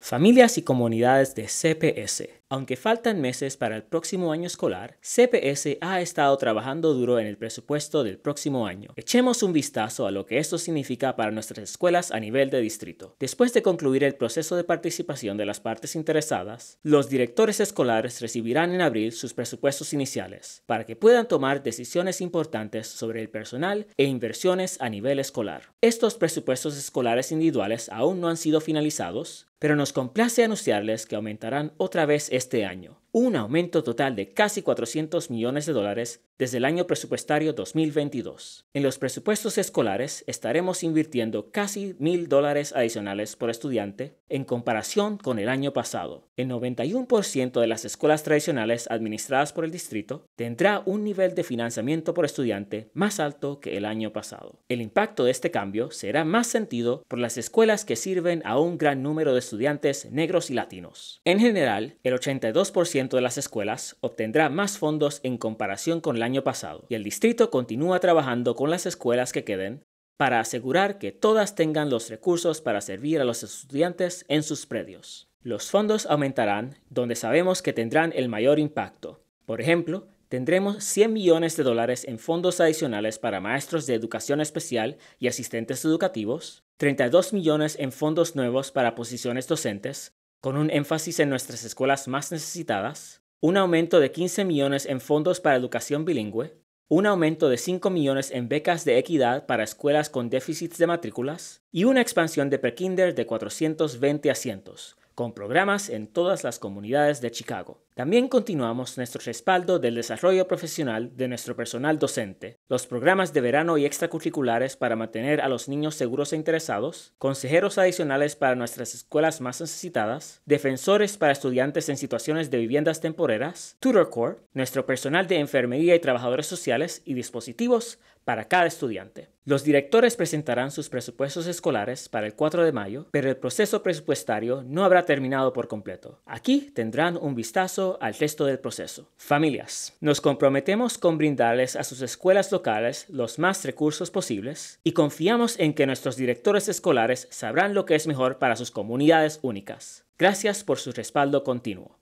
familias y comunidades de CPS. Aunque faltan meses para el próximo año escolar, CPS ha estado trabajando duro en el presupuesto del próximo año. Echemos un vistazo a lo que esto significa para nuestras escuelas a nivel de distrito. Después de concluir el proceso de participación de las partes interesadas, los directores escolares recibirán en abril sus presupuestos iniciales para que puedan tomar decisiones importantes sobre el personal e inversiones a nivel escolar. Estos presupuestos escolares individuales aún no han sido finalizados, pero nos complace anunciarles que aumentarán otra vez este año un aumento total de casi 400 millones de dólares desde el año presupuestario 2022. En los presupuestos escolares estaremos invirtiendo casi mil dólares adicionales por estudiante en comparación con el año pasado. El 91% de las escuelas tradicionales administradas por el distrito tendrá un nivel de financiamiento por estudiante más alto que el año pasado. El impacto de este cambio será más sentido por las escuelas que sirven a un gran número de estudiantes negros y latinos. En general, el 82% de las escuelas obtendrá más fondos en comparación con el año pasado y el distrito continúa trabajando con las escuelas que queden para asegurar que todas tengan los recursos para servir a los estudiantes en sus predios. Los fondos aumentarán donde sabemos que tendrán el mayor impacto. Por ejemplo, tendremos 100 millones de dólares en fondos adicionales para maestros de educación especial y asistentes educativos, 32 millones en fondos nuevos para posiciones docentes con un énfasis en nuestras escuelas más necesitadas, un aumento de 15 millones en fondos para educación bilingüe, un aumento de 5 millones en becas de equidad para escuelas con déficits de matrículas y una expansión de prekinder de 420 asientos, con programas en todas las comunidades de Chicago. También continuamos nuestro respaldo del desarrollo profesional de nuestro personal docente, los programas de verano y extracurriculares para mantener a los niños seguros e interesados, consejeros adicionales para nuestras escuelas más necesitadas, defensores para estudiantes en situaciones de viviendas temporeras, Tutor Corps, nuestro personal de enfermería y trabajadores sociales y dispositivos para cada estudiante. Los directores presentarán sus presupuestos escolares para el 4 de mayo, pero el proceso presupuestario no habrá terminado por completo. Aquí tendrán un vistazo al resto del proceso. Familias. Nos comprometemos con brindarles a sus escuelas locales los más recursos posibles y confiamos en que nuestros directores escolares sabrán lo que es mejor para sus comunidades únicas. Gracias por su respaldo continuo.